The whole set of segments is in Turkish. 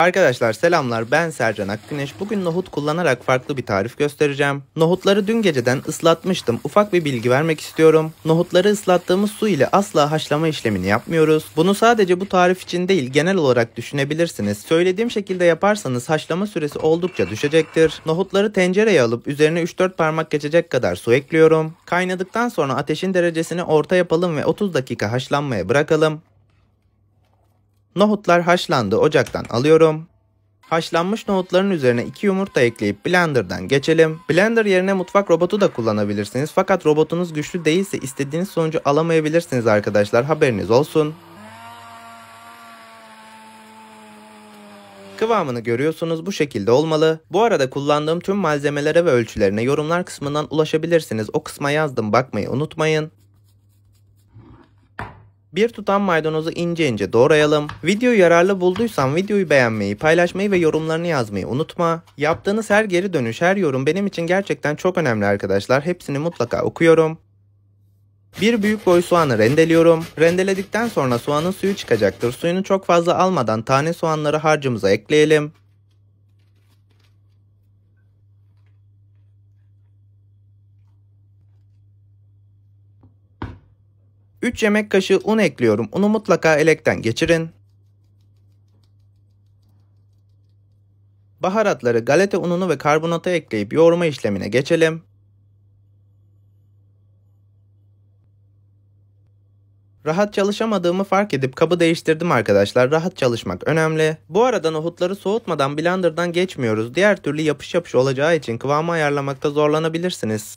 Arkadaşlar selamlar ben Sercan Akgüneş. Bugün nohut kullanarak farklı bir tarif göstereceğim. Nohutları dün geceden ıslatmıştım. Ufak bir bilgi vermek istiyorum. Nohutları ıslattığımız su ile asla haşlama işlemini yapmıyoruz. Bunu sadece bu tarif için değil genel olarak düşünebilirsiniz. Söylediğim şekilde yaparsanız haşlama süresi oldukça düşecektir. Nohutları tencereye alıp üzerine 3-4 parmak geçecek kadar su ekliyorum. Kaynadıktan sonra ateşin derecesini orta yapalım ve 30 dakika haşlanmaya bırakalım. Nohutlar haşlandı ocaktan alıyorum. Haşlanmış nohutların üzerine 2 yumurta ekleyip blenderdan geçelim. Blender yerine mutfak robotu da kullanabilirsiniz fakat robotunuz güçlü değilse istediğiniz sonucu alamayabilirsiniz arkadaşlar haberiniz olsun. Kıvamını görüyorsunuz bu şekilde olmalı. Bu arada kullandığım tüm malzemelere ve ölçülerine yorumlar kısmından ulaşabilirsiniz. O kısma yazdım bakmayı unutmayın. Bir tutam maydanozu ince ince doğrayalım. Videoyu yararlı bulduysan videoyu beğenmeyi, paylaşmayı ve yorumlarını yazmayı unutma. Yaptığınız her geri dönüş, her yorum benim için gerçekten çok önemli arkadaşlar. Hepsini mutlaka okuyorum. Bir büyük boy soğanı rendeliyorum. Rendeledikten sonra soğanın suyu çıkacaktır. Suyunu çok fazla almadan tane soğanları harcımıza ekleyelim. 3 yemek kaşığı un ekliyorum. Unu mutlaka elekten geçirin. Baharatları galeta ununu ve karbonata ekleyip yoğurma işlemine geçelim. Rahat çalışamadığımı fark edip kabı değiştirdim arkadaşlar. Rahat çalışmak önemli. Bu arada nohutları soğutmadan blenderdan geçmiyoruz. Diğer türlü yapış yapış olacağı için kıvamı ayarlamakta zorlanabilirsiniz.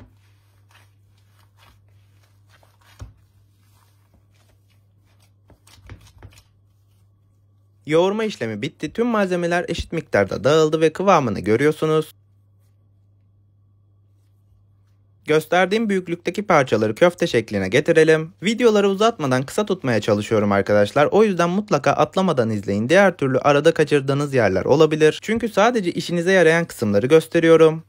Yoğurma işlemi bitti. Tüm malzemeler eşit miktarda dağıldı ve kıvamını görüyorsunuz. Gösterdiğim büyüklükteki parçaları köfte şekline getirelim. Videoları uzatmadan kısa tutmaya çalışıyorum arkadaşlar. O yüzden mutlaka atlamadan izleyin. Diğer türlü arada kaçırdığınız yerler olabilir. Çünkü sadece işinize yarayan kısımları gösteriyorum.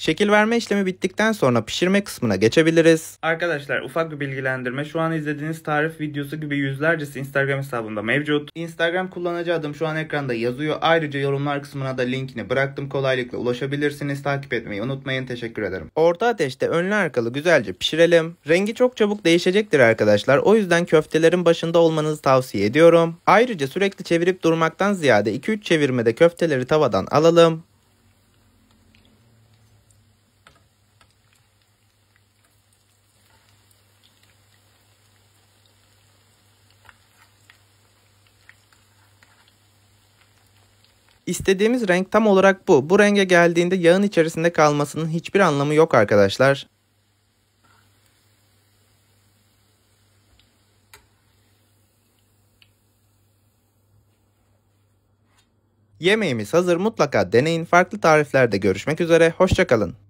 Şekil verme işlemi bittikten sonra pişirme kısmına geçebiliriz. Arkadaşlar ufak bir bilgilendirme. Şu an izlediğiniz tarif videosu gibi yüzlercesi Instagram hesabında mevcut. Instagram kullanıcı adım şu an ekranda yazıyor. Ayrıca yorumlar kısmına da linkini bıraktım. Kolaylıkla ulaşabilirsiniz. Takip etmeyi unutmayın. Teşekkür ederim. Orta ateşte önlü arkalı güzelce pişirelim. Rengi çok çabuk değişecektir arkadaşlar. O yüzden köftelerin başında olmanızı tavsiye ediyorum. Ayrıca sürekli çevirip durmaktan ziyade 2-3 çevirmede köfteleri tavadan alalım. İstediğimiz renk tam olarak bu. Bu renge geldiğinde yağın içerisinde kalmasının hiçbir anlamı yok arkadaşlar. Yemeğimiz hazır mutlaka deneyin. Farklı tariflerde görüşmek üzere. Hoşçakalın.